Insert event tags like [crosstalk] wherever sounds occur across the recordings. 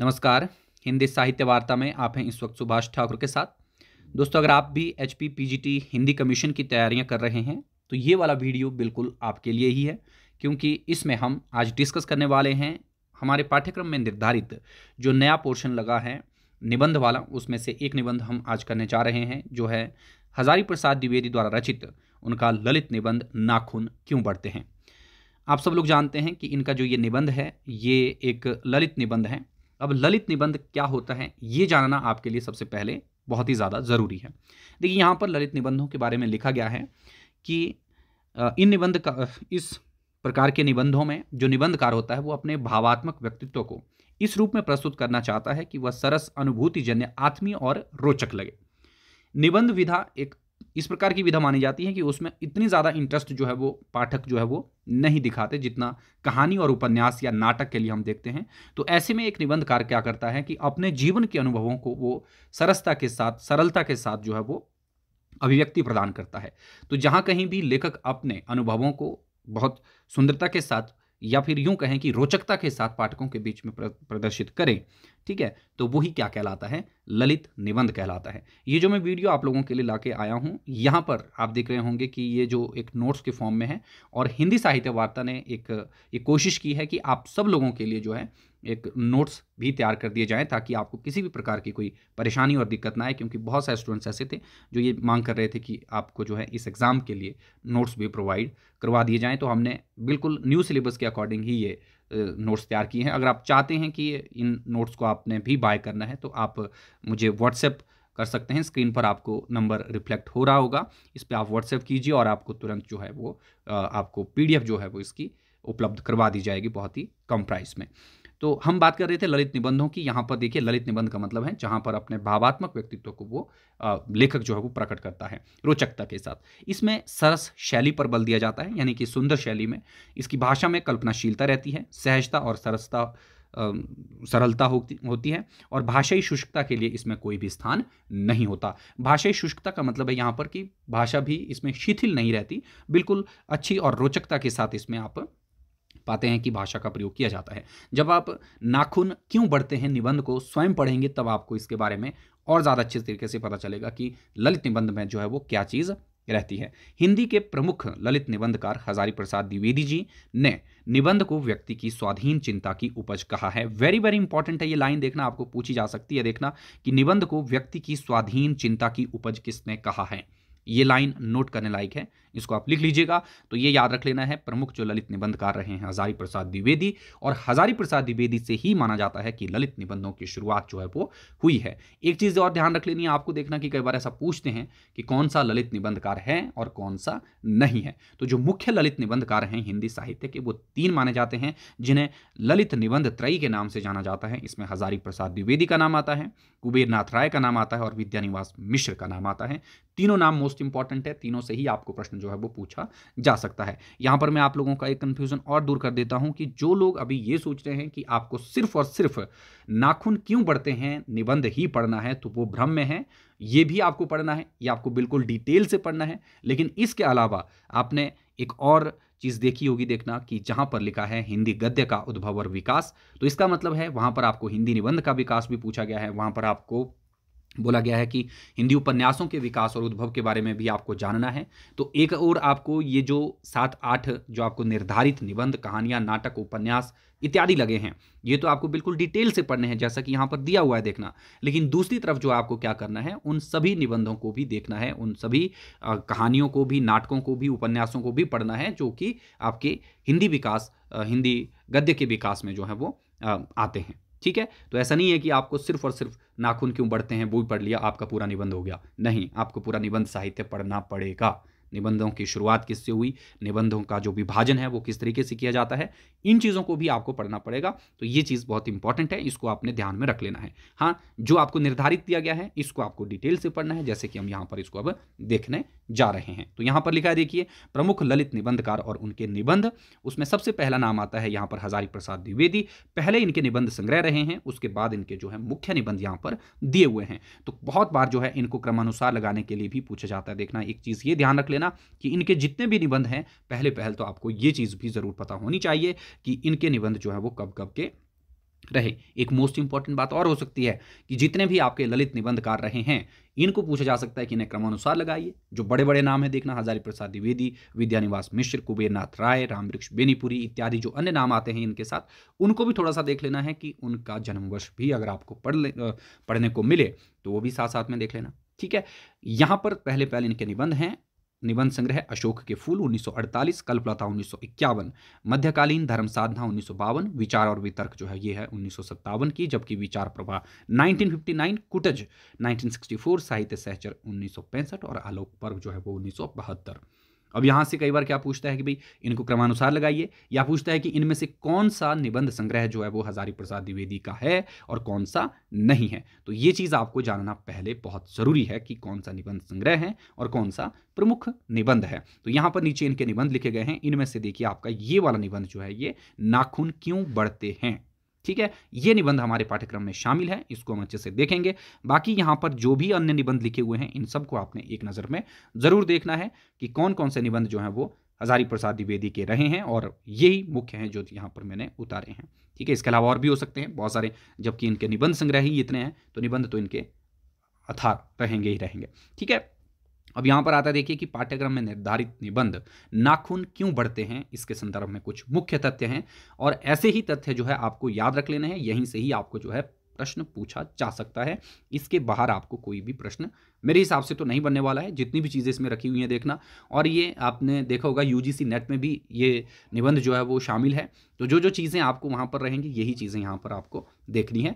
नमस्कार हिंदी साहित्य वार्ता में आप हैं इस वक्त सुभाष ठाकुर के साथ दोस्तों अगर आप भी एच पी हिंदी कमीशन की तैयारियां कर रहे हैं तो ये वाला वीडियो बिल्कुल आपके लिए ही है क्योंकि इसमें हम आज डिस्कस करने वाले हैं हमारे पाठ्यक्रम में निर्धारित जो नया पोर्शन लगा है निबंध वाला उसमें से एक निबंध हम आज करने जा रहे हैं जो है हजारी प्रसाद द्विवेदी द्वारा रचित उनका ललित निबंध नाखून क्यों बढ़ते हैं आप सब लोग जानते हैं कि इनका जो ये निबंध है ये एक ललित निबंध है अब ललित निबंध क्या होता है ये जानना आपके लिए सबसे पहले बहुत ही ज़्यादा ज़रूरी है देखिए यहाँ पर ललित निबंधों के बारे में लिखा गया है कि इन निबंध का इस प्रकार के निबंधों में जो निबंधकार होता है वो अपने भावात्मक व्यक्तित्व को इस रूप में प्रस्तुत करना चाहता है कि वह सरस अनुभूतिजन्य आत्मीय और रोचक लगे निबंध विधा एक इस प्रकार की विधा मानी जाती है कि उसमें इतनी ज़्यादा इंटरेस्ट जो है वो पाठक जो है वो नहीं दिखाते जितना कहानी और उपन्यास या नाटक के लिए हम देखते हैं तो ऐसे में एक निबंधकार क्या करता है कि अपने जीवन के अनुभवों को वो सरसता के साथ सरलता के साथ जो है वो अभिव्यक्ति प्रदान करता है तो जहाँ कहीं भी लेखक अपने अनुभवों को बहुत सुंदरता के साथ या फिर यूं कहें कि रोचकता के साथ पाठकों के बीच में प्रदर्शित करें ठीक है तो वही क्या कहलाता है ललित निबंध कहलाता है ये जो मैं वीडियो आप लोगों के लिए लाके आया हूँ यहाँ पर आप देख रहे होंगे कि ये जो एक नोट्स के फॉर्म में है और हिंदी साहित्य वार्ता ने एक ये कोशिश की है कि आप सब लोगों के लिए जो है एक नोट्स भी तैयार कर दिए जाएँ ताकि आपको किसी भी प्रकार की कोई परेशानी और दिक्कत ना आए क्योंकि बहुत सारे स्टूडेंट्स ऐसे थे जो ये मांग कर रहे थे कि आपको जो है इस एग्ज़ाम के लिए नोट्स भी प्रोवाइड करवा दिए जाएँ तो हमने बिल्कुल न्यू सिलेबस के अकॉर्डिंग ही ये नोट्स तैयार किए हैं अगर आप चाहते हैं कि इन नोट्स को आपने भी बाय करना है तो आप मुझे व्हाट्सएप कर सकते हैं स्क्रीन पर आपको नंबर रिफ्लेक्ट हो रहा होगा इस पर आप व्हाट्सएप कीजिए और आपको तुरंत जो है वो आपको पीडीएफ जो है वो इसकी उपलब्ध करवा दी जाएगी बहुत ही कम प्राइस में तो हम बात कर रहे थे ललित निबंधों की यहाँ पर देखिए ललित निबंध का मतलब है जहाँ पर अपने भावात्मक व्यक्तित्व को वो लेखक जो है वो प्रकट करता है रोचकता के साथ इसमें सरस शैली पर बल दिया जाता है यानी कि सुंदर शैली में इसकी भाषा में कल्पनाशीलता रहती है सहजता और सरसता सरलता होती होती है और भाषाई शुष्कता के लिए इसमें कोई भी स्थान नहीं होता भाषाई शुष्कता का मतलब है यहाँ पर कि भाषा भी इसमें शिथिल नहीं रहती बिल्कुल अच्छी और रोचकता के साथ इसमें आप पाते हैं कि भाषा का प्रयोग किया जाता है जब आप नाखून क्यों बढ़ते हैं निबंध को स्वयं पढ़ेंगे तब आपको इसके बारे में और ज़्यादा अच्छे तरीके से पता चलेगा कि ललित निबंध में जो है वो क्या चीज़ रहती है हिंदी के प्रमुख ललित निबंधकार हजारी प्रसाद द्विवेदी जी ने निबंध को व्यक्ति की स्वाधीन चिंता की उपज कहा है वेरी वेरी इंपॉर्टेंट है ये लाइन देखना आपको पूछी जा सकती है देखना कि निबंध को व्यक्ति की स्वाधीन चिंता की उपज किसने कहा है ये लाइन नोट करने लायक है इसको आप लिख लीजिएगा तो ये याद रख लेना है प्रमुख जो ललित निबंधकार रहे हैं हजारी प्रसाद द्विवेदी और हजारी प्रसाद द्विवेदी से ही माना जाता है कि ललित निबंधों की शुरुआत जो है वो हुई है एक चीज़ और ध्यान रख लेनी है आपको देखना कि कई बार ऐसा पूछते हैं कि कौन सा ललित निबंधकार है और कौन सा नहीं है तो जो मुख्य ललित निबंधकार हैं हिंदी साहित्य के वो तीन माने जाते हैं जिन्हें ललित निबंध त्रयी के नाम से जाना जाता है इसमें हजारी प्रसाद द्विवेदी का नाम आता है कुबेरनाथ राय का नाम आता है और विद्यानिवास मिश्र का नाम आता है तीनों नाम मोस्ट इंपॉर्टेंट है तीनों से ही आपको प्रश्न क्वेश्चन जो है वो पूछा जा सकता है यहाँ पर मैं आप लोगों का एक कन्फ्यूज़न और दूर कर देता हूँ कि जो लोग अभी ये सोच रहे हैं कि आपको सिर्फ और सिर्फ नाखून क्यों बढ़ते हैं निबंध ही पढ़ना है तो वो भ्रम में है ये भी आपको पढ़ना है ये आपको बिल्कुल डिटेल से पढ़ना है लेकिन इसके अलावा आपने एक और चीज़ देखी होगी देखना कि जहां पर लिखा है हिंदी गद्य का उद्भव और विकास तो इसका मतलब है वहां पर आपको हिंदी निबंध का विकास भी पूछा गया है वहां पर आपको बोला गया है कि हिंदी उपन्यासों के विकास और उद्भव के बारे में भी आपको जानना है तो एक और आपको ये जो सात आठ जो आपको निर्धारित निबंध कहानियाँ नाटक उपन्यास इत्यादि लगे हैं ये तो आपको बिल्कुल डिटेल से पढ़ने हैं जैसा कि यहाँ पर दिया हुआ है देखना लेकिन दूसरी तरफ जो आपको क्या करना है उन सभी निबंधों को भी देखना है उन सभी कहानियों को भी नाटकों को भी उपन्यासों को भी पढ़ना है जो कि आपके हिंदी विकास हिंदी गद्य के विकास में जो है वो आते हैं ठीक है तो ऐसा नहीं है कि आपको सिर्फ और सिर्फ नाखून क्यों बढ़ते हैं वो भी पढ़ लिया आपका पूरा निबंध हो गया नहीं आपको पूरा निबंध साहित्य पढ़ना पड़ेगा निबंधों की शुरुआत किससे हुई निबंधों का जो विभाजन है वो किस तरीके से किया जाता है इन चीज़ों को भी आपको पढ़ना पड़ेगा तो ये चीज़ बहुत इंपॉर्टेंट है इसको आपने ध्यान में रख लेना है हाँ जो आपको निर्धारित किया गया है इसको आपको डिटेल से पढ़ना है जैसे कि हम यहाँ पर इसको अब देखने जा रहे हैं तो यहाँ पर लिखा है देखिए प्रमुख ललित निबंधकार और उनके निबंध उसमें सबसे पहला नाम आता है यहाँ पर हजारी प्रसाद द्विवेदी पहले इनके निबंध संग्रह रहे हैं उसके बाद इनके जो है मुख्य निबंध यहाँ पर दिए हुए हैं तो बहुत बार जो है इनको क्रमानुसार लगाने के लिए भी पूछा जाता है देखना एक चीज़ ये ध्यान रख लेना देना कि इनके जितने भी निबंध हैं पहले पहल तो आपको ये चीज़ भी ज़रूर पता होनी चाहिए कि इनके निबंध जो है वो कब कब के रहे एक मोस्ट इंपॉर्टेंट बात और हो सकती है कि जितने भी आपके ललित निबंधकार रहे हैं इनको पूछा जा सकता है कि इन्हें क्रमानुसार लगाइए जो बड़े बड़े नाम है देखना हजारी प्रसाद द्विवेदी विद्यानिवास मिश्र कुबेरनाथ राय रामवृक्ष बेनीपुरी इत्यादि जो अन्य नाम आते हैं इनके साथ उनको भी थोड़ा सा देख लेना है कि उनका जन्मवर्ष भी अगर आपको पढ़ ले पढ़ने को मिले तो वो भी साथ साथ में देख लेना ठीक है यहाँ पर पहले पहले इनके निबंध हैं निबंध संग्रह अशोक के फूल 1948 कल्पलता उन्नीस मध्यकालीन धर्म साधना उन्नीस विचार और वितर्क जो है ये है उन्नीस की जबकि विचार प्रभा 1959 कुटज 1964 साहित्य सहचर उन्नीस और आलोक पर्व जो है वो उन्नीस अब यहाँ से कई बार क्या पूछता है कि भाई इनको क्रमानुसार लगाइए या पूछता है कि इनमें से कौन सा निबंध संग्रह जो है वो हजारी प्रसाद द्विवेदी का है और कौन सा नहीं है तो ये चीज़ आपको जानना पहले बहुत ज़रूरी है कि कौन सा निबंध संग्रह है और कौन सा प्रमुख निबंध है तो यहाँ पर नीचे इनके निबंध लिखे गए हैं इनमें से देखिए आपका ये वाला निबंध जो है ये नाखून क्यों बढ़ते हैं ठीक है ये निबंध हमारे पाठ्यक्रम में शामिल है इसको हम अच्छे से देखेंगे बाकी यहाँ पर जो भी अन्य निबंध लिखे हुए हैं इन सबको आपने एक नज़र में ज़रूर देखना है कि कौन कौन से निबंध जो हैं वो हजारी प्रसाद द्विवेदी के रहे हैं और यही मुख्य हैं जो यहाँ पर मैंने उतारे हैं ठीक है इसके अलावा और भी हो सकते हैं बहुत सारे जबकि इनके निबंध संग्रह ही इतने हैं तो निबंध तो इनके अथार रहेंगे ही रहेंगे ठीक है अब यहाँ पर आता देखिए कि पाठ्यक्रम में निर्धारित निबंध नाखून क्यों बढ़ते हैं इसके संदर्भ में कुछ मुख्य तथ्य हैं और ऐसे ही तथ्य जो है आपको याद रख लेने हैं यहीं से ही आपको जो है प्रश्न पूछा जा सकता है इसके बाहर आपको कोई भी प्रश्न मेरे हिसाब से तो नहीं बनने वाला है जितनी भी चीज़ें इसमें रखी हुई हैं देखना और ये आपने देखा होगा यू नेट में भी ये निबंध जो है वो शामिल है तो जो जो चीज़ें आपको वहाँ पर रहेंगी यही चीज़ें यहाँ पर आपको देखनी है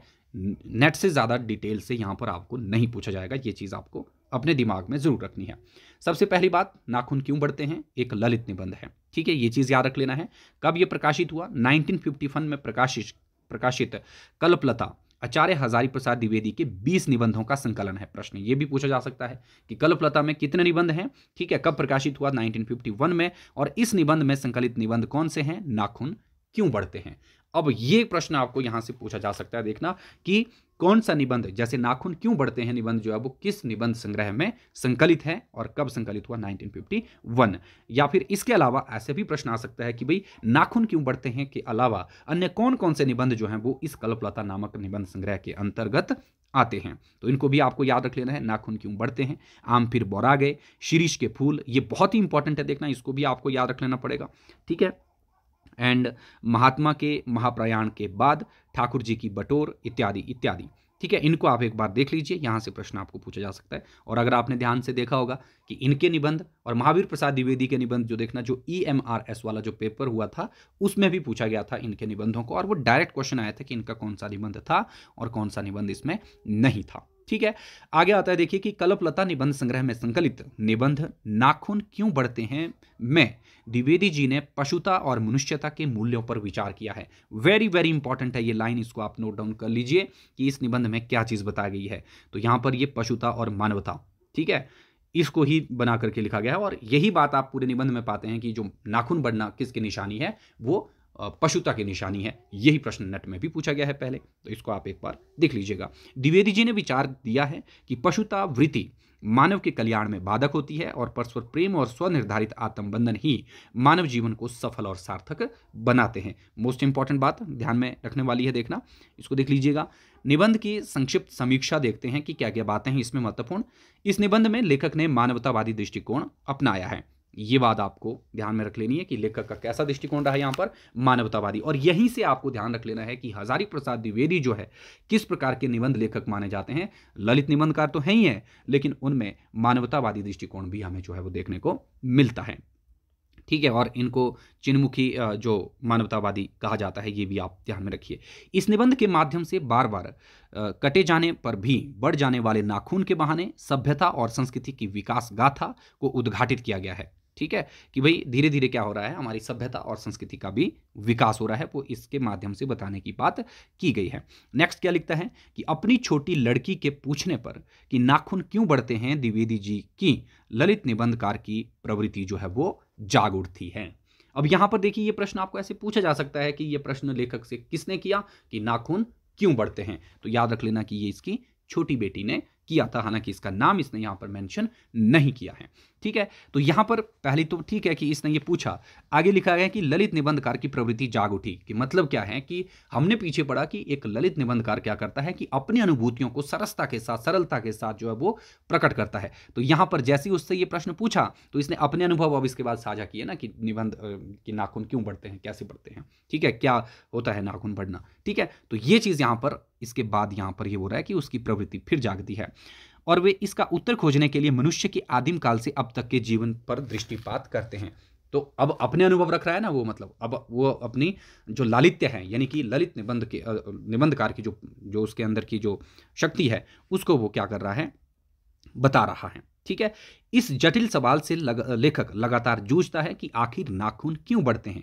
नेट से ज़्यादा डिटेल से यहाँ पर आपको नहीं पूछा जाएगा ये चीज़ आपको अपने दिमाग में ज़रूर रखनी है सबसे पहली बात नाखून क्यों बढ़ते हैं एक ललित निबंध है ठीक है ये चीज़ याद रख लेना है कब ये प्रकाशित हुआ 1951 में प्रकाशित प्रकाशित कल्पलता आचार्य हजारी प्रसाद द्विवेदी के 20 निबंधों का संकलन है प्रश्न ये भी पूछा जा सकता है कि कल्पलता में कितने निबंध हैं ठीक है कब प्रकाशित हुआ 1951 में और इस निबंध में संकलित निबंध कौन से हैं नाखून क्यों बढ़ते हैं अब ये प्रश्न आपको यहाँ से पूछा जा सकता है देखना कि कौन सा निबंध जैसे नाखून क्यों बढ़ते हैं निबंध जो है वो किस निबंध संग्रह में संकलित है और कब संकलित हुआ 1951 या फिर इसके अलावा ऐसे भी प्रश्न आ सकता है कि भाई नाखून क्यों बढ़ते हैं के अलावा अन्य कौन कौन से निबंध जो हैं वो इस कल्पलता नामक निबंध संग्रह के अंतर्गत आते हैं तो इनको भी आपको याद रख लेना है नाखून क्यों बढ़ते हैं आम फिर बोरा गए शीरीष के फूल ये बहुत ही इंपॉर्टेंट है देखना इसको भी आपको याद रख लेना पड़ेगा ठीक है एंड महात्मा के महाप्रयाण के बाद ठाकुर जी की बटोर इत्यादि इत्यादि ठीक है इनको आप एक बार देख लीजिए यहाँ से प्रश्न आपको पूछा जा सकता है और अगर आपने ध्यान से देखा होगा कि इनके निबंध और महावीर प्रसाद द्विवेदी के निबंध जो देखना जो ई एम आर एस वाला जो पेपर हुआ था उसमें भी पूछा गया था इनके निबंधों को और वो डायरेक्ट क्वेश्चन आया था कि इनका कौन सा निबंध था और कौन सा निबंध इसमें नहीं था ठीक है आगे आता है देखिए कि कल्पलता निबंध संग्रह में संकलित निबंध नाखून क्यों बढ़ते हैं मैं द्विवेदी जी ने पशुता और मनुष्यता के मूल्यों पर विचार किया है वेरी वेरी इंपॉर्टेंट है ये लाइन इसको आप नोट डाउन कर लीजिए कि इस निबंध में क्या चीज़ बताई गई है तो यहां पर ये पशुता और मानवता ठीक है इसको ही बना करके लिखा गया है और यही बात आप पूरे निबंध में पाते हैं कि जो नाखून बढ़ना किसकी निशानी है वो पशुता की निशानी है यही प्रश्न नेट में भी पूछा गया है पहले तो इसको आप एक बार देख लीजिएगा द्विवेदी जी ने विचार दिया है कि पशुता वृत्ति मानव के कल्याण में बाधक होती है और परस्पर प्रेम और स्वनिर्धारित आत्मबंधन ही मानव जीवन को सफल और सार्थक बनाते हैं मोस्ट इंपॉर्टेंट बात ध्यान में रखने वाली है देखना इसको देख लीजिएगा निबंध की संक्षिप्त समीक्षा देखते हैं कि क्या क्या बातें हैं इसमें महत्वपूर्ण इस निबंध में लेखक ने मानवतावादी दृष्टिकोण अपनाया है ये बात आपको ध्यान में रख लेनी है कि लेखक का कैसा दृष्टिकोण रहा यहाँ पर मानवतावादी और यहीं से आपको ध्यान रख लेना है कि हजारी प्रसाद द्विवेदी जो है किस प्रकार के निबंध लेखक माने जाते हैं ललित निबंधकार तो है ही है लेकिन उनमें मानवतावादी दृष्टिकोण भी हमें जो है वो देखने को मिलता है ठीक है और इनको चिन्मुखी जो मानवतावादी कहा जाता है ये भी आप ध्यान में रखिए इस निबंध के माध्यम से बार बार कटे जाने पर भी बढ़ जाने वाले नाखून के बहाने सभ्यता और संस्कृति की विकास गाथा को उद्घाटित किया गया है ठीक है कि भाई धीरे धीरे क्या हो रहा है हमारी सभ्यता और संस्कृति का भी विकास हो रहा है वो इसके माध्यम से बताने की बात की गई है नेक्स्ट क्या लिखता है कि अपनी छोटी लड़की के पूछने पर कि नाखून क्यों बढ़ते हैं द्विवेदी जी की ललित निबंधकार की प्रवृत्ति जो है वो जाग उठती है अब यहां पर देखिए ये प्रश्न आपको ऐसे पूछा जा सकता है कि ये प्रश्न लेखक से किसने किया कि नाखून क्यों बढ़ते हैं तो याद रख लेना कि ये इसकी छोटी बेटी ने किया था हालांकि इसका नाम इसने यहां पर मेंशन नहीं किया है ठीक है तो यहां पर पहले तो ठीक है कि इसने ये पूछा आगे लिखा गया कि ललित निबंधकार की प्रवृत्ति जाग उठी कि मतलब क्या है कि हमने पीछे पढ़ा कि एक ललित निबंधकार क्या करता है कि अपनी अनुभूतियों को सरसता के साथ सरलता के साथ जो है वो प्रकट करता है तो यहां पर जैसे ही उससे ये प्रश्न पूछा तो इसने अपने अनुभव अब इसके बाद साझा किया ना कि निबंध कि नाखून क्यों बढ़ते हैं कैसे बढ़ते हैं ठीक है क्या होता है नाखून बढ़ना ठीक है तो ये चीज़ यहाँ पर इसके बाद यहां पर ये हो रहा है कि उसकी प्रवृत्ति फिर जागती है और वे इसका उत्तर खोजने के लिए मनुष्य के आदिम काल से अब तक के जीवन पर दृष्टिपात करते हैं तो अब अपने अनुभव रख रहा है ना वो मतलब अब वो अपनी जो लालित्य है यानी कि ललित निबंध के निबंधकार की जो जो उसके अंदर की जो शक्ति है उसको वो क्या कर रहा है बता रहा है ठीक है इस जटिल सवाल से लग, लेखक लगातार जूझता है कि आखिर नाखून क्यों बढ़ते हैं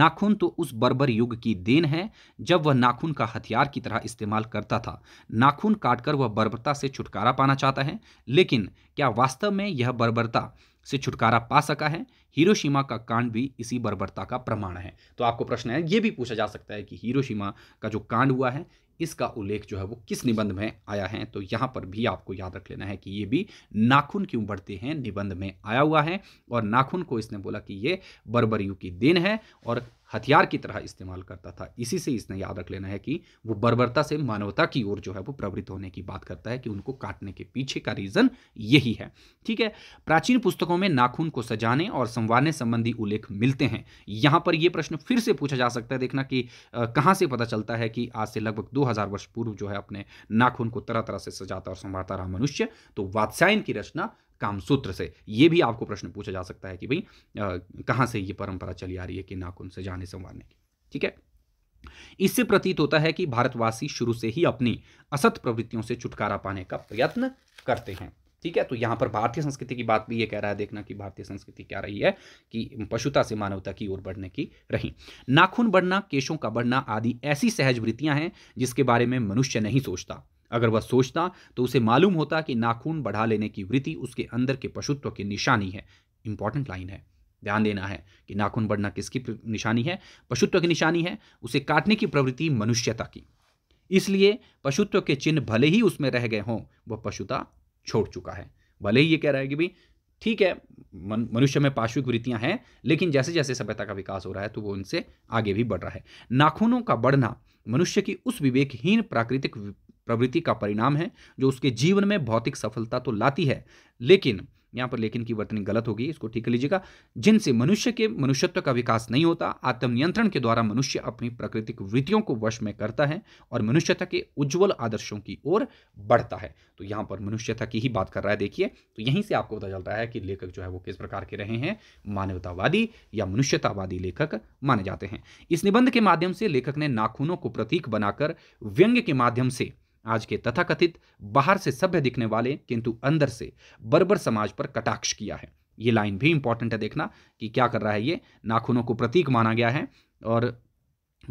नाखून तो उस बर्बर युग की देन है जब वह नाखून का हथियार की तरह इस्तेमाल करता था नाखून काटकर वह बर्बरता से छुटकारा पाना चाहता है लेकिन क्या वास्तव में यह बर्बरता से छुटकारा पा सका है हीरोशिमा का कांड भी इसी बर्बरता का प्रमाण है तो आपको प्रश्न है ये भी पूछा जा सकता है कि हीरोशिमा का जो कांड हुआ है इसका उल्लेख जो है वो किस निबंध में आया है तो यहाँ पर भी आपको याद रख लेना है कि ये भी नाखून क्यों बढ़ते हैं निबंध में आया हुआ है और नाखून को इसने बोला कि ये बर्बरियों की देन है और हथियार की तरह इस्तेमाल करता था इसी से इसने याद रख लेना है कि वो बर्बरता से मानवता की ओर जो है वो प्रवृत्त होने की बात करता है कि उनको काटने के पीछे का रीज़न यही है ठीक है प्राचीन पुस्तकों में नाखून को सजाने और संवारने संबंधी उल्लेख मिलते हैं यहाँ पर यह प्रश्न फिर से पूछा जा सकता है देखना कि कहाँ से पता चलता है कि आज से लगभग दो 2000 वर्ष पूर्व जो है अपने नाखून को तरह तरह से सजाता और संवारता रहा मनुष्य तो वात्स्यायन की रचना कामसूत्र से ये भी आपको प्रश्न पूछा जा सकता है कि भाई कहाँ से ये परंपरा चली आ रही है कि नाखून सजाने संवारने की ठीक है इससे प्रतीत होता है कि भारतवासी शुरू से ही अपनी असत प्रवृत्तियों से छुटकारा पाने का प्रयत्न करते हैं ठीक है तो यहाँ पर भारतीय संस्कृति की बात भी ये कह रहा है देखना कि भारतीय संस्कृति क्या रही है कि पशुता से मानवता की ओर बढ़ने की रही नाखून बढ़ना केशों का बढ़ना आदि ऐसी सहज वृत्तियां हैं जिसके बारे में मनुष्य नहीं सोचता अगर वह सोचता तो उसे मालूम होता कि नाखून बढ़ा लेने की वृत्ति उसके अंदर के पशुत्व की निशानी है इंपॉर्टेंट लाइन है ध्यान देना है कि नाखून बढ़ना किसकी निशानी है पशुत्व की निशानी है उसे काटने की प्रवृत्ति मनुष्यता की इसलिए पशुत्व के चिन्ह भले ही उसमें रह गए हों वह पशुता छोड़ चुका है भले ही ये कह रहा है कि भाई ठीक है मनुष्य में पार्श्विक वृत्तियां हैं लेकिन जैसे जैसे सभ्यता का विकास हो रहा है तो वो इनसे आगे भी बढ़ रहा है नाखूनों का बढ़ना मनुष्य की उस विवेकहीन प्राकृतिक प्रवृत्ति का परिणाम है जो उसके जीवन में भौतिक सफलता तो लाती है लेकिन यहाँ पर लेखन की वर्तनी गलत होगी इसको ठीक कर लीजिएगा जिनसे मनुष्य के मनुष्यत्व का विकास नहीं होता आत्मनियंत्रण के द्वारा मनुष्य अपनी प्राकृतिक वृत्तियों को वश में करता है और मनुष्यता के उज्जवल आदर्शों की ओर बढ़ता है तो यहाँ पर मनुष्यता की ही बात कर रहा है देखिए तो यहीं से आपको पता चलता है कि लेखक जो है वो किस प्रकार के रहे हैं मानवतावादी या मनुष्यतावादी लेखक माने जाते हैं इस निबंध के माध्यम से लेखक ने नाखूनों को प्रतीक बनाकर व्यंग्य के माध्यम से आज के तथाकथित बाहर से सभ्य दिखने वाले किंतु अंदर से बर्बर समाज पर कटाक्ष किया है ये लाइन भी इंपॉर्टेंट है देखना कि क्या कर रहा है ये नाखूनों को प्रतीक माना गया है और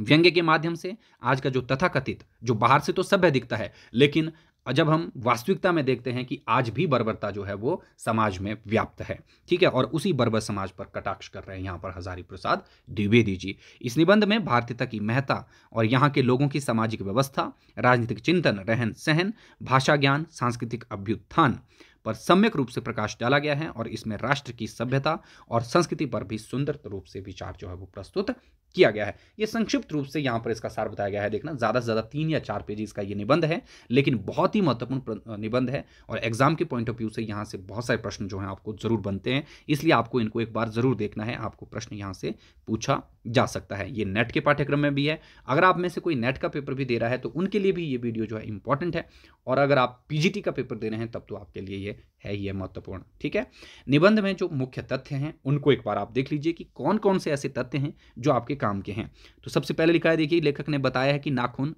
व्यंग्य के माध्यम से आज का जो तथाकथित जो बाहर से तो सभ्य दिखता है लेकिन और जब हम वास्तविकता में देखते हैं कि आज भी बर्बरता जो है वो समाज में व्याप्त है ठीक है और उसी बर्बर समाज पर कटाक्ष कर रहे हैं यहाँ पर हजारी प्रसाद द्विवेदी जी इस निबंध में भारतीयता की महत्ता और यहाँ के लोगों की सामाजिक व्यवस्था राजनीतिक चिंतन रहन सहन भाषा ज्ञान सांस्कृतिक अभ्युत्थान पर सम्यक रूप से प्रकाश डाला गया है और इसमें राष्ट्र की सभ्यता और संस्कृति पर भी सुंदर रूप से विचार जो है वो प्रस्तुत किया गया है ये संक्षिप्त रूप से यहाँ पर इसका सार बताया गया है देखना ज़्यादा से ज़्यादा तीन या चार पेजेस का ये निबंध है लेकिन बहुत ही महत्वपूर्ण निबंध है और एग्जाम के पॉइंट ऑफ व्यू से यहाँ से बहुत सारे प्रश्न जो हैं आपको ज़रूर बनते हैं इसलिए आपको इनको एक बार ज़रूर देखना है आपको प्रश्न यहाँ से पूछा जा सकता है ये नेट के पाठ्यक्रम में भी है अगर आप में से कोई नेट का पेपर भी दे रहा है तो उनके लिए भी ये वीडियो जो है इंपॉर्टेंट है और अगर आप पीजीटी का पेपर दे रहे हैं तब तो आपके लिए ये है यह महत्वपूर्ण ठीक है निबंध में जो मुख्य तथ्य हैं उनको एक बार आप देख लीजिए कि कौन कौन से ऐसे तथ्य हैं जो आपके काम के हैं तो सबसे पहले लिखा है देखिए लेखक ने बताया है कि नाखून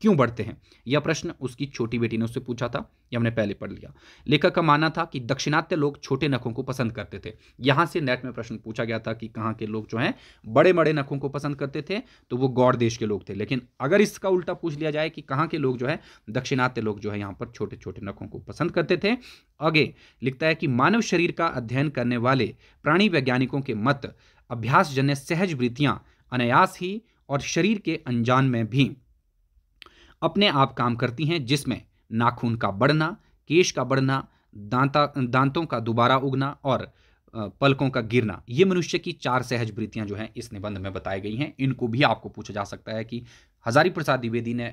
क्यों बढ़ते हैं यह प्रश्न उसकी छोटी बेटी ने उससे पूछा था यह हमने पहले पढ़ लिया लेखक का मानना था कि दक्षिणात्य लोग छोटे नखों को पसंद करते थे यहाँ से नेट में प्रश्न पूछा गया था कि कहाँ के लोग जो हैं बड़े बड़े नखों को पसंद करते थे तो वो गौड़ देश के लोग थे लेकिन अगर इसका उल्टा पूछ लिया जाए कि कहाँ के लोग जो है दक्षिणात्य लोग जो है यहाँ पर छोटे छोटे नखों को पसंद करते थे आगे लिखता है कि मानव शरीर का अध्ययन करने वाले प्राणी वैज्ञानिकों के मत अभ्यासजन्य सहज वृत्तियाँ अनायास ही और शरीर के अनजान में भी अपने आप काम करती हैं जिसमें नाखून का बढ़ना केश का बढ़ना दांता दांतों का दोबारा उगना और पलकों का गिरना ये मनुष्य की चार सहज वृत्तियां जो हैं इस निबंध में बताई गई हैं इनको भी आपको पूछा जा सकता है कि हजारी प्रसाद द्विवेदी ने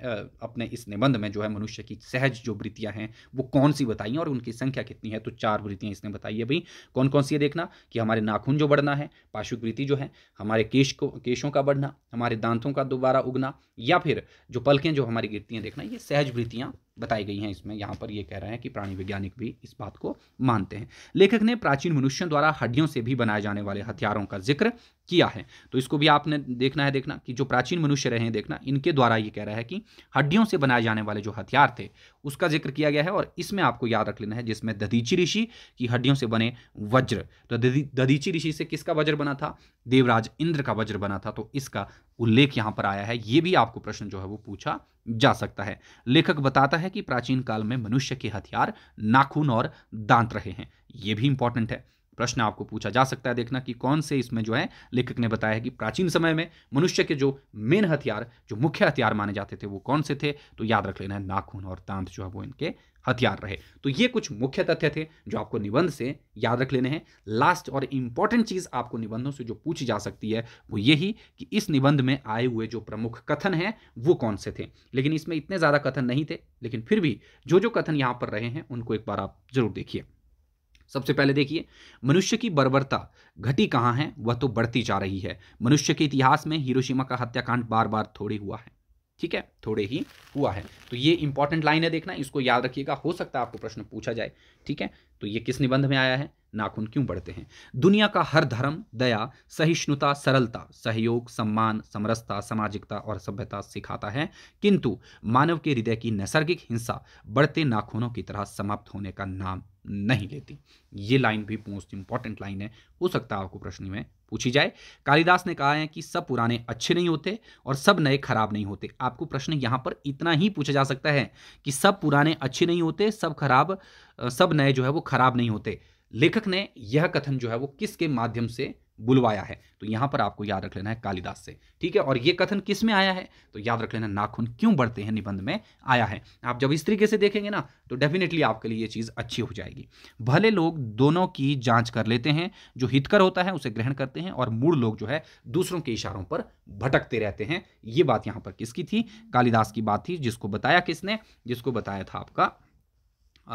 अपने इस निबंध में जो है मनुष्य की सहज जो वृत्तियां हैं वो कौन सी बताई और उनकी संख्या कितनी है तो चार वृत्तियां इसने बताई है भाई कौन कौन सी है देखना कि हमारे नाखून जो बढ़ना है पाशुक वृत्ति जो है हमारे केश को केशों का बढ़ना हमारे दांतों का दोबारा उगना या फिर जो पलकें जो हमारी गिरती हैं देखना ये सहज वृत्तियाँ बताई गई हैं इसमें यहाँ पर ये कह रहे हैं कि प्राणी वैज्ञानिक भी इस बात को मानते हैं लेखक ने प्राचीन मनुष्यों द्वारा हड्डियों से भी बनाए जाने वाले हथियारों का जिक्र किया है तो इसको भी आपने देखना है देखना कि जो प्राचीन मनुष्य रहे हैं देखना इनके द्वारा ये कह रहा है कि हड्डियों से बनाए जाने वाले जो हथियार थे उसका जिक्र किया गया है और इसमें आपको याद रख लेना है जिसमें दधीची ऋषि की हड्डियों से बने वज्र तो दधीची ऋषि से किसका वज्र बना था देवराज इंद्र का वज्र बना था तो इसका उल्लेख यहाँ पर आया है ये भी आपको प्रश्न जो है वो पूछा जा सकता है लेखक बताता है कि प्राचीन काल में मनुष्य के हथियार नाखून और दांत रहे हैं ये भी इंपॉर्टेंट है प्रश्न आपको पूछा जा सकता है देखना कि कौन से इसमें जो है लेखक ने बताया कि प्राचीन समय में मनुष्य के जो मेन हथियार जो मुख्य हथियार माने जाते थे वो कौन से थे तो याद रख लेना है नाखून और दांत जो है वो इनके हथियार रहे तो ये कुछ मुख्य तथ्य थे जो आपको निबंध से याद रख लेने हैं लास्ट और इंपॉर्टेंट चीज़ आपको निबंधों से जो पूछी जा सकती है वो यही कि इस निबंध में आए हुए जो प्रमुख कथन हैं वो कौन से थे लेकिन इसमें इतने ज़्यादा कथन नहीं थे लेकिन फिर भी जो जो कथन यहां पर रहे हैं उनको एक बार आप जरूर देखिए सबसे पहले देखिए मनुष्य की बर्बरता घटी कहाँ है वह तो बढ़ती जा रही है मनुष्य के इतिहास में हिरोशिमा का हत्याकांड बार बार थोड़े हुआ है ठीक है थोड़े ही हुआ है तो ये इंपॉर्टेंट लाइन है देखना इसको याद रखिएगा हो सकता है आपको प्रश्न पूछा जाए ठीक है तो ये किस निबंध में आया है नाखून क्यों बढ़ते हैं दुनिया का हर धर्म दया सहिष्णुता सरलता सहयोग सम्मान समरसता सामाजिकता और सभ्यता सिखाता है किंतु मानव के हृदय की नैसर्गिक हिंसा बढ़ते नाखूनों की तरह समाप्त होने का नाम नहीं लेती ये लाइन भी मोस्ट इंपॉर्टेंट लाइन है हो सकता है आपको प्रश्न में पूछी जाए कालिदास ने कहा है कि सब पुराने अच्छे नहीं होते और सब नए खराब नहीं होते आपको प्रश्न यहाँ पर इतना ही पूछा जा सकता है कि सब पुराने अच्छे नहीं होते सब खराब सब नए जो है वो खराब नहीं होते लेखक ने यह कथन जो है वो किसके माध्यम से बुलवाया है तो यहां पर आपको याद रख लेना है कालिदास से ठीक है और यह कथन किस में आया है तो याद रख लेना नाखून क्यों बढ़ते हैं निबंध में आया है आप जब इस तरीके से देखेंगे ना तो डेफिनेटली आपके लिए ये चीज अच्छी हो जाएगी भले लोग दोनों की जांच कर लेते हैं जो हितकर होता है उसे ग्रहण करते हैं और मूड़ लोग जो है दूसरों के इशारों पर भटकते रहते हैं ये बात यहां पर किसकी थी कालिदास की बात थी जिसको बताया किसने जिसको बताया था आपका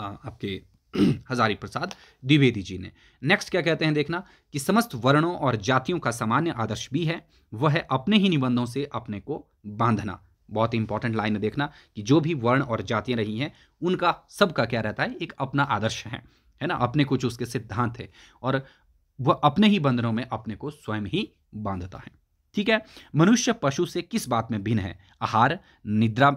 आपके [clears throat] हजारी प्रसाद द्विवेदी जी ने नेक्स्ट क्या कहते हैं देखना कि समस्त वर्णों और जातियों का सामान्य आदर्श भी है वह है अपने ही निबंधों से अपने को बांधना बहुत इंपॉर्टेंट लाइन है देखना कि जो भी वर्ण और जातियां रही हैं उनका सबका क्या रहता है एक अपना आदर्श है है ना अपने कुछ उसके सिद्धांत है और वह अपने ही बंधनों में अपने को स्वयं ही बांधता है ठीक है मनुष्य पशु से किस बात में भिन्न है आहार निद्रा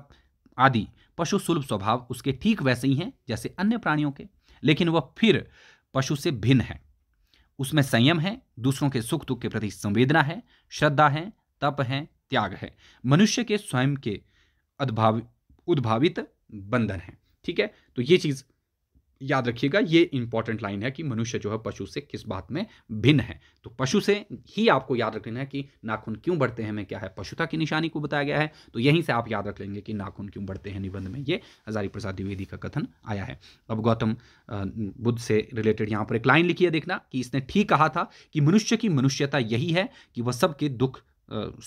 आदि पशु सुलभ स्वभाव उसके ठीक वैसे ही हैं जैसे अन्य प्राणियों के लेकिन वह फिर पशु से भिन्न है उसमें संयम है दूसरों के सुख दुख के प्रति संवेदना है श्रद्धा है तप है त्याग है मनुष्य के स्वयं के उद्भावित बंधन है ठीक है तो ये चीज़ याद रखिएगा ये इंपॉर्टेंट लाइन है कि मनुष्य जो है पशु से किस बात में भिन्न है तो पशु से ही आपको याद रखना है कि नाखून क्यों बढ़ते हैं में क्या है पशुता की निशानी को बताया गया है तो यहीं से आप याद रख लेंगे कि नाखून क्यों बढ़ते हैं निबंध में ये हजारी प्रसाद द्विवेदी का कथन आया है अब गौतम बुद्ध से रिलेटेड यहाँ पर एक लाइन लिखी है देखना कि इसने ठीक कहा था कि मनुष्य की मनुष्यता यही है कि वह सबके दुख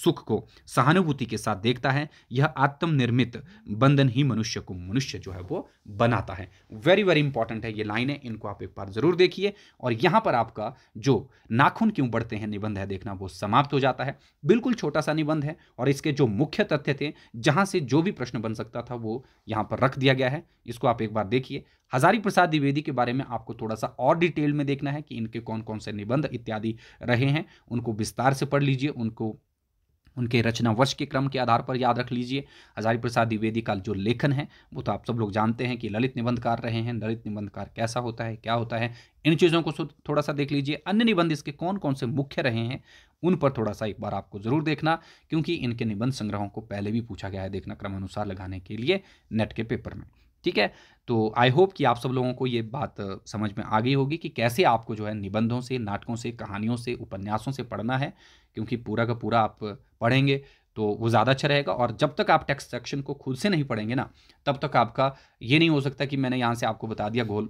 सुख को सहानुभूति के साथ देखता है यह आत्मनिर्मित बंधन ही मनुष्य को मनुष्य जो है वो बनाता है वेरी वेरी इंपॉर्टेंट है ये लाइनें इनको आप एक बार जरूर देखिए और यहाँ पर आपका जो नाखून क्यों बढ़ते हैं निबंध है देखना वो समाप्त हो जाता है बिल्कुल छोटा सा निबंध है और इसके जो मुख्य तथ्य थे जहाँ से जो भी प्रश्न बन सकता था वो यहाँ पर रख दिया गया है इसको आप एक बार देखिए हजारी प्रसाद द्विवेदी के बारे में आपको थोड़ा सा और डिटेल में देखना है कि इनके कौन कौन से निबंध इत्यादि रहे हैं उनको विस्तार से पढ़ लीजिए उनको उनके रचना वर्ष के क्रम के आधार पर याद रख लीजिए हजारी प्रसाद द्विवेदी का जो लेखन है वो तो आप सब लोग जानते हैं कि ललित निबंधकार रहे हैं ललित निबंधकार कैसा होता है क्या होता है इन चीज़ों को थोड़ा सा देख लीजिए अन्य निबंध इसके कौन कौन से मुख्य रहे हैं उन पर थोड़ा सा एक बार आपको जरूर देखना क्योंकि इनके निबंध संग्रहों को पहले भी पूछा गया है देखना क्रमानुसार लगाने के लिए नेट के पेपर में ठीक है तो आई होप कि आप सब लोगों को ये बात समझ में आ गई होगी कि कैसे आपको जो है निबंधों से नाटकों से कहानियों से उपन्यासों से पढ़ना है क्योंकि पूरा का पूरा आप पढ़ेंगे तो वो ज़्यादा अच्छा रहेगा और जब तक आप टेक्स्ट सेक्शन को खुद से नहीं पढ़ेंगे ना तब तक आपका ये नहीं हो सकता कि मैंने यहाँ से आपको बता दिया घोल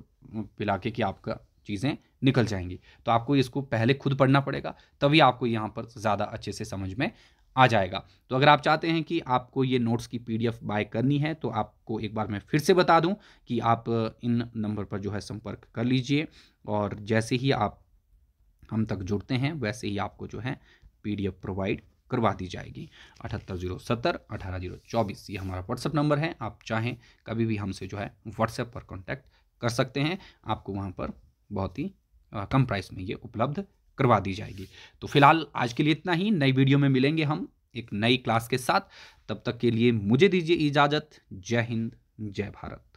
पिला के कि आपका चीज़ें निकल जाएंगी तो आपको इसको पहले खुद पढ़ना पड़ेगा तभी आपको यहाँ पर ज़्यादा अच्छे से समझ में आ जाएगा तो अगर आप चाहते हैं कि आपको ये नोट्स की पीडीएफ बाय करनी है तो आपको एक बार मैं फिर से बता दूं कि आप इन नंबर पर जो है संपर्क कर लीजिए और जैसे ही आप हम तक जुड़ते हैं वैसे ही आपको जो है पीडीएफ प्रोवाइड करवा दी जाएगी अठहत्तर जीरो सत्तर अठारह जीरो चौबीस ये हमारा व्हाट्सअप नंबर है आप चाहें कभी भी हमसे जो है व्हाट्सएप पर कॉन्टैक्ट कर सकते हैं आपको वहाँ पर बहुत ही कम प्राइस में ये उपलब्ध करवा दी जाएगी तो फिलहाल आज के लिए इतना ही नई वीडियो में मिलेंगे हम एक नई क्लास के साथ तब तक के लिए मुझे दीजिए इजाज़त जय हिंद जय भारत